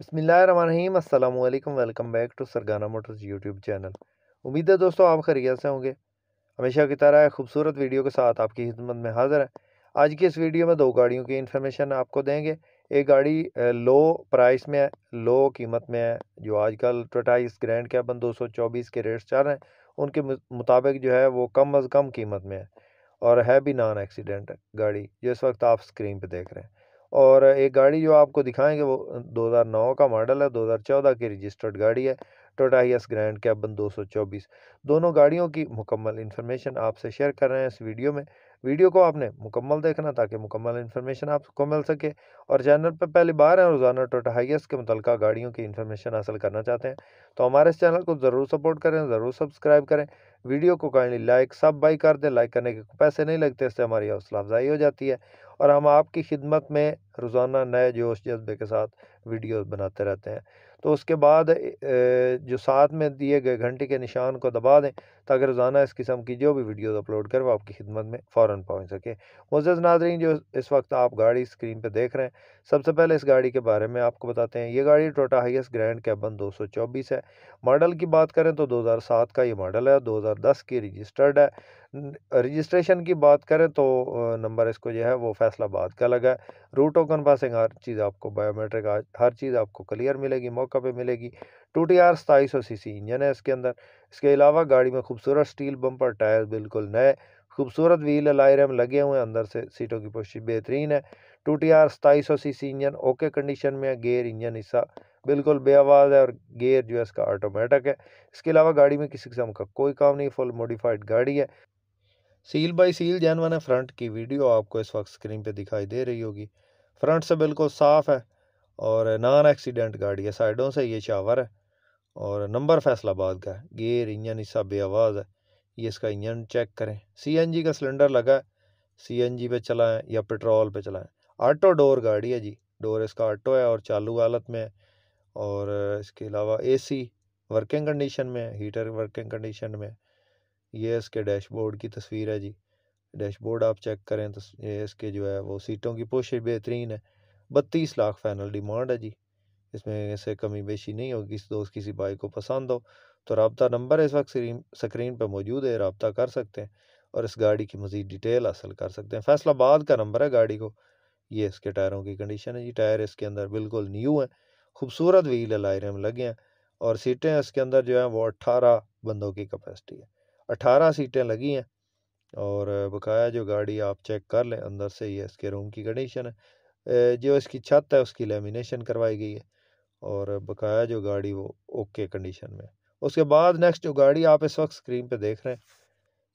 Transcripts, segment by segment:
अस्सलाम अल्लाम welcome back to Sargana motors YouTube channel उम्मीद है दोस्तों आप खरीद से होंगे हमेशा की तरह खूबसूरत वीडियो के साथ आपकी खिदमत में हाज़िर है आज की इस वीडियो में दो गाड़ियों की इन्फॉर्मेशन आपको देंगे एक गाड़ी लो प्राइस में है लो कीमत में है जो आजकल टोटाइस ग्रैंड कैबन दो सौ चौबीस के रेट्स चल रहे हैं उनके मुताबिक जो है वो कम अज़ कम कीमत में है और है भी नॉन एक्सीडेंट गाड़ी जो इस वक्त आप स्क्रीन पर देख रहे हैं और एक गाड़ी जो आपको दिखाएंगे वो 2009 का मॉडल है 2014 की रजिस्टर्ड गाड़ी है टोटा ग्रैंड कैबन 224 दोनों गाड़ियों की मुकम्मल इन्फॉर्मेशन आपसे शेयर कर रहे हैं इस वीडियो में वीडियो को आपने मुकम्मल देखना ताकि मुकम्मल इन्फॉर्मेशन आपको मिल सके और चैनल पर पहली बार हैं रोज़ाना टोटा हाइस के मुतल गाड़ियों की इन्फॉर्मेशन हासिल करना चाहते हैं तो हमारे इस चैनल को ज़रूर सपोर्ट करें ज़रूर सब्सक्राइब करें वीडियो को काइंडली लाइक सब बाई कर दें लाइक करने के पैसे नहीं लगते इससे हमारी हौसला अफजाई हो जाती है और हम आपकी खिदमत में रोज़ाना नए जोश जज्बे के साथ वीडियोस बनाते रहते हैं तो उसके बाद जो साथ में दिए गए घंटे के निशान को दबा दें ताकि रोज़ाना इस किस्म की जो भी वीडियोस अपलोड करें वो आपकी खिदमत में फ़ौर पहुँच सके मोज़ नाजरीन जो इस वक्त आप गाड़ी स्क्रीन पर देख रहे हैं सबसे पहले इस गाड़ी के बारे में आपको बताते हैं ये गाड़ी टोटा हाइस ग्रैंड कैबन दो है मॉडल की बात करें तो दो का ये मॉडल है दो 2010 मतलब की रजिस्टर्ड है रजिस्ट्रेशन की बात करें तो नंबर इसको जो है वो बाद का लगा है रूट टोकन पासिंग हर चीज़ आपको बायोमेट्रिक हर चीज़ आपको क्लियर मिलेगी मौका पे मिलेगी टू टी आर सताईस सौ सी सी इंजन है इसके अंदर इसके अलावा गाड़ी में खूबसूरत स्टील बम्पर टायर बिल्कुल नए खूबसूरत व्हील लाइर रैम लगे हुए हैं अंदर से सीटों की पोशिश बेहतरीन है टू टी आर सताईस सौ C C engine okay condition में है गेयर इंजन हिस्सा बिल्कुल बे आवाज़ है और गेयर जो है इसका ऑटोमेटिक है इसके अलावा गाड़ी में किसी किस्म का कोई काम नहीं फुल मॉडिफाइड गाड़ी है सील बाई सील जैन फ्रंट की वीडियो आपको इस वक्त स्क्रीन पे दिखाई दे रही होगी फ्रंट से बिल्कुल साफ़ है और नॉन एक्सीडेंट गाड़ी है साइडों से ये शावर है और नंबर फैसलाबाद का है गेयर इंजन हिस्सा बे आवाज़ है ये इसका इंजन चेक करें जी का सिलेंडर लगा है जी पे चलाएँ या पेट्रोल पे चलाएँ ऑटो डोर गाड़ी है जी डोर इसका ऑटो है और चालू हालत में है और इसके अलावा एसी वर्किंग कंडीशन में है हीटर वर्किंग कंडीशन में ये इसके डैशबोर्ड की तस्वीर है जी डैशबोर्ड आप चेक करें तो ये इसके जो है वो सीटों की पोश बेहतरीन है बत्तीस लाख फाइनल डिमांड है जी इसमें से कमी बेशी नहीं होगी किस दोस्त किसी बाइक को पसंद हो तो रबता नंबर इस वक्त स्क्रीन पर मौजूद है रबता कर सकते हैं और इस गाड़ी की मज़ीद डिटेल हासिल कर सकते हैं फैसलाबाद का नंबर है गाड़ी को ये इसके टायरों की कंडीशन है जी टायर इसके अंदर बिल्कुल न्यू है खूबसूरत व्हील अलायर में लगे हैं और सीटें इसके अंदर जो हैं वो अट्ठारह बंदों की कैपेसिटी है अट्ठारह सीटें लगी हैं और बकाया जो गाड़ी आप चेक कर लें अंदर से ये इसके रूम की कंडीशन है जो इसकी छत है उसकी लेमिनेशन करवाई गई है और बकाया जो गाड़ी वो ओके कंडीशन में उसके बाद नेक्स्ट जो गाड़ी आप इस वक्त स्क्रीन पे देख रहे हैं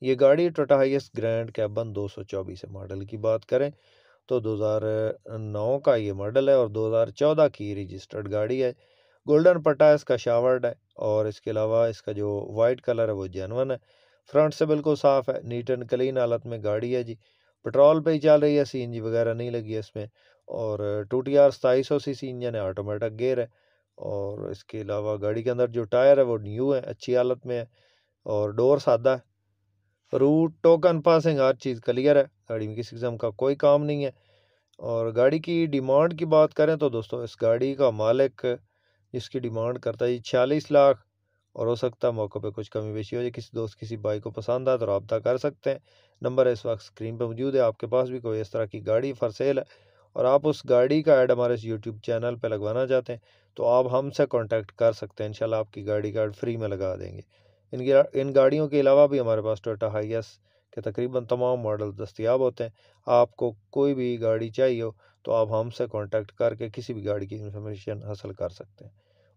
ये गाड़ी टोटा हाइस ग्रैंड कैबन 224 मॉडल की बात करें तो 2009 का ये मॉडल है और 2014 की रजिस्टर्ड गाड़ी है गोल्डन पट्टा इसका शावर्ड है और इसके अलावा इसका जो वाइट कलर है वो जेनवन है फ्रंट से बिल्कुल साफ़ है नीट एंड क्लीन हालत में गाड़ी है जी पेट्रोल पे ही चल रही है सी वगैरह नहीं लगी है इसमें और टू टी आर सताईस सौ सी सी इंजन है ऑटोमेटिक गेयर है और इसके अलावा गाड़ी के अंदर जो टायर है वो न्यू है अच्छी हालत में है और डोर सादा है रूट टोकन पासिंग हर चीज़ क्लियर है गाड़ी में किसी किस्म का कोई काम नहीं है और गाड़ी की डिमांड की बात करें तो दोस्तों इस गाड़ी का मालिक जिसकी डिमांड करता है जी छियालीस लाख और हो सकता है मौके पे कुछ कमी बेची हो जाए किसी दोस्त किसी बाइक को पसंद आए तो रबता कर सकते हैं नंबर इस वक्त स्क्रीन पर मौजूद है आपके पास भी कोई इस तरह की गाड़ी फर सेल है और आप उस गाड़ी का ऐड हमारे इस यूट्यूब चैनल पर लगवाना चाहते हैं तो आप हमसे कॉन्टैक्ट कर सकते हैं इंशाल्लाह आपकी गाड़ी का ऐड फ्री में लगा देंगे इन इन गाड़ियों के अलावा भी हमारे पास टोटा हाई एस के तकरीबन तमाम मॉडल दस्तियाब होते हैं आपको कोई भी गाड़ी चाहिए हो तो आप हमसे कांटेक्ट करके किसी भी गाड़ी की इन्फॉर्मेशन हासिल कर सकते हैं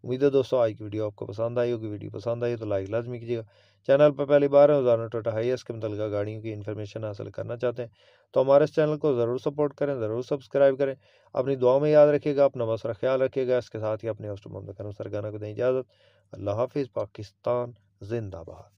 उम्मीद है दोस्तों आज की वीडियो आपको पसंद आई होगी वीडियो पसंद आई तो लाइक लाजमी कीजिएगा चैनल पर पहली बार है उदाहरण टोटा एस के मुतल गाड़ियों की इन्फॉर्मेशन हासिल करना चाहते हैं तो हमारे इस चैनल को ज़रूर सपोर्ट करें ज़रूर सब्सक्राइब करें अपनी दुआ में याद रखिएगा अपना मसरा ख्याल रखिएगा इसके साथ ही अपने हॉस्टल मोहम्मद करम सरगाना को दें इजाज़त अल्लाह हाफिज़ पाकिस्तान जिंदाबाद